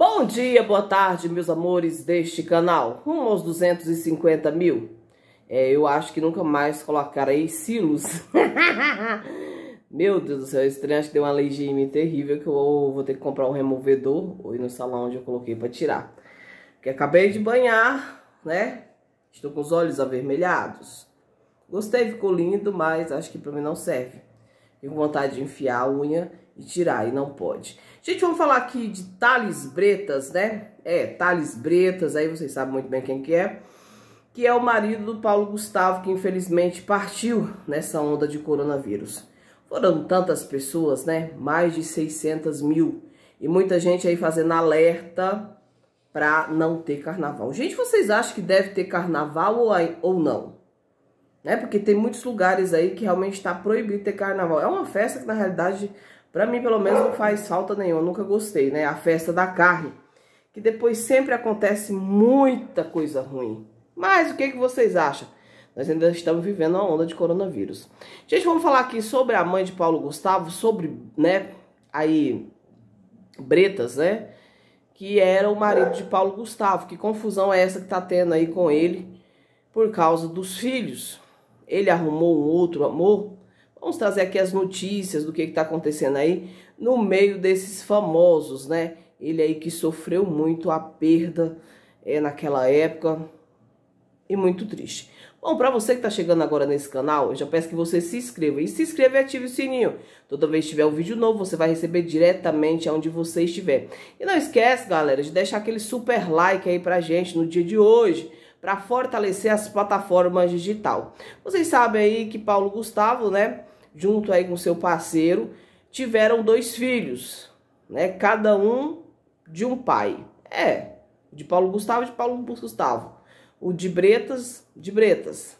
Bom dia, boa tarde, meus amores deste canal. Rumo aos 250 mil. É, eu acho que nunca mais colocarei silos. Meu Deus do céu, é estranho, acho que deu uma legime terrível que eu vou ter que comprar um removedor ou ir no salão onde eu coloquei para tirar. Porque acabei de banhar, né? Estou com os olhos avermelhados. Gostei, ficou lindo, mas acho que para mim não serve. Tenho vontade de enfiar a unha e tirar, e não pode. Gente, vamos falar aqui de Thales Bretas, né? É, Thales Bretas, aí vocês sabem muito bem quem que é. Que é o marido do Paulo Gustavo, que infelizmente partiu nessa onda de coronavírus. Foram tantas pessoas, né? Mais de 600 mil. E muita gente aí fazendo alerta para não ter carnaval. Gente, vocês acham que deve ter carnaval ou, ou não? Né? Porque tem muitos lugares aí que realmente está proibido ter carnaval. É uma festa que na realidade para mim, pelo menos, não faz falta nenhuma, nunca gostei, né? A festa da carne, que depois sempre acontece muita coisa ruim. Mas o que, que vocês acham? Nós ainda estamos vivendo a onda de coronavírus. Gente, vamos falar aqui sobre a mãe de Paulo Gustavo, sobre, né, aí, Bretas, né? Que era o marido de Paulo Gustavo. Que confusão é essa que tá tendo aí com ele por causa dos filhos? Ele arrumou um outro amor? Vamos trazer aqui as notícias do que está acontecendo aí no meio desses famosos, né? Ele aí que sofreu muito a perda é, naquela época e muito triste. Bom, para você que está chegando agora nesse canal, eu já peço que você se inscreva. E se inscreva e ative o sininho. Toda vez que tiver um vídeo novo, você vai receber diretamente aonde você estiver. E não esquece, galera, de deixar aquele super like aí pra gente no dia de hoje para fortalecer as plataformas digital. Vocês sabem aí que Paulo Gustavo, né, junto aí com seu parceiro, tiveram dois filhos, né? Cada um de um pai. É, de Paulo Gustavo de Paulo Gustavo. O de Bretas, de Bretas.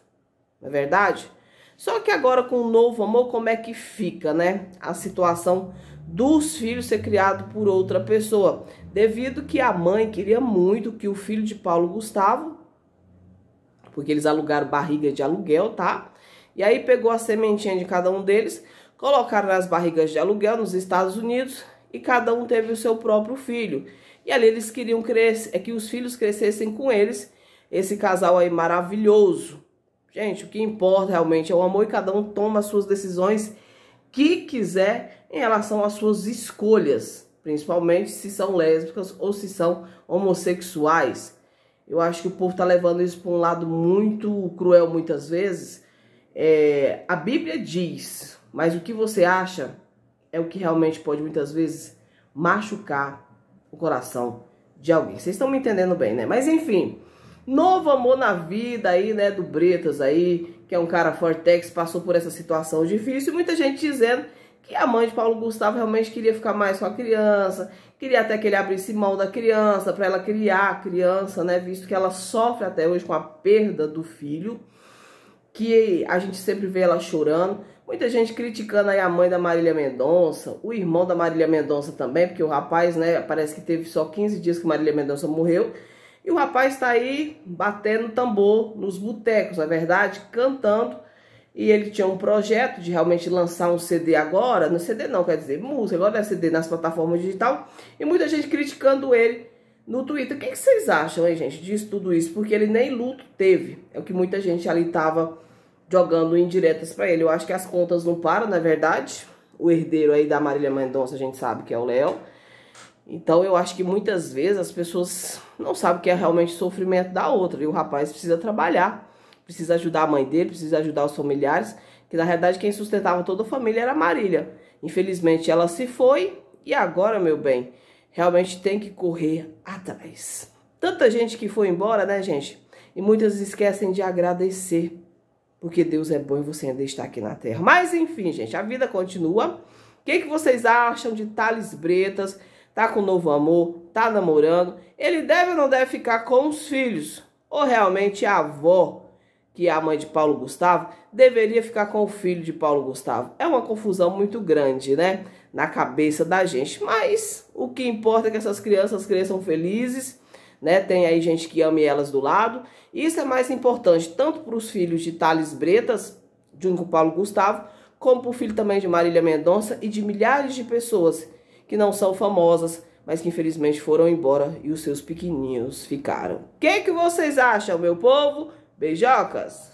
Não é verdade? Só que agora com o novo amor, como é que fica, né? A situação dos filhos ser criado por outra pessoa, devido que a mãe queria muito que o filho de Paulo Gustavo, porque eles alugaram barriga de aluguel, tá? E aí pegou a sementinha de cada um deles, colocaram nas barrigas de aluguel nos Estados Unidos e cada um teve o seu próprio filho. E ali eles queriam crescer, é que os filhos crescessem com eles, esse casal aí maravilhoso. Gente, o que importa realmente é o amor e cada um toma as suas decisões que quiser em relação às suas escolhas, principalmente se são lésbicas ou se são homossexuais. Eu acho que o povo tá levando isso para um lado muito cruel muitas vezes, é, a Bíblia diz, mas o que você acha é o que realmente pode muitas vezes machucar o coração de alguém. Vocês estão me entendendo bem, né? Mas enfim, novo amor na vida aí, né? Do Bretas aí, que é um cara fortex, passou por essa situação difícil. Muita gente dizendo que a mãe de Paulo Gustavo realmente queria ficar mais com a criança, queria até que ele abrisse mão da criança para ela criar a criança, né? Visto que ela sofre até hoje com a perda do filho que a gente sempre vê ela chorando. Muita gente criticando aí a mãe da Marília Mendonça, o irmão da Marília Mendonça também, porque o rapaz, né, parece que teve só 15 dias que Marília Mendonça morreu. E o rapaz está aí batendo tambor nos botecos, na é verdade, cantando. E ele tinha um projeto de realmente lançar um CD agora, no é CD não, quer dizer, música, agora é CD nas plataformas digital. E muita gente criticando ele no Twitter. O que, é que, vocês acham, hein, gente, disso tudo isso? Porque ele nem luto teve. É o que muita gente ali tava jogando indiretas para ele. Eu acho que as contas não param, na é verdade. O herdeiro aí da Marília Mendonça, a gente sabe que é o Léo. Então eu acho que muitas vezes as pessoas não sabem o que é realmente sofrimento da outra. E o rapaz precisa trabalhar, precisa ajudar a mãe dele, precisa ajudar os familiares. Que na realidade quem sustentava toda a família era a Marília. Infelizmente ela se foi e agora, meu bem, realmente tem que correr atrás. Tanta gente que foi embora, né, gente? E muitas esquecem de agradecer, porque Deus é bom e você ainda está aqui na Terra. Mas enfim, gente, a vida continua. O que, é que vocês acham de Thales Bretas? Tá com novo amor? Tá namorando? Ele deve ou não deve ficar com os filhos? Ou realmente a avó, que é a mãe de Paulo Gustavo, deveria ficar com o filho de Paulo Gustavo? É uma confusão muito grande, né? na cabeça da gente. Mas o que importa é que essas crianças cresçam felizes, né? Tem aí gente que ame elas do lado. Isso é mais importante tanto para os filhos de Thales Bretas, Junco Paulo Gustavo, como para o filho também de Marília Mendonça e de milhares de pessoas que não são famosas, mas que infelizmente foram embora e os seus pequeninhos ficaram. O que, que vocês acham, meu povo? Beijocas!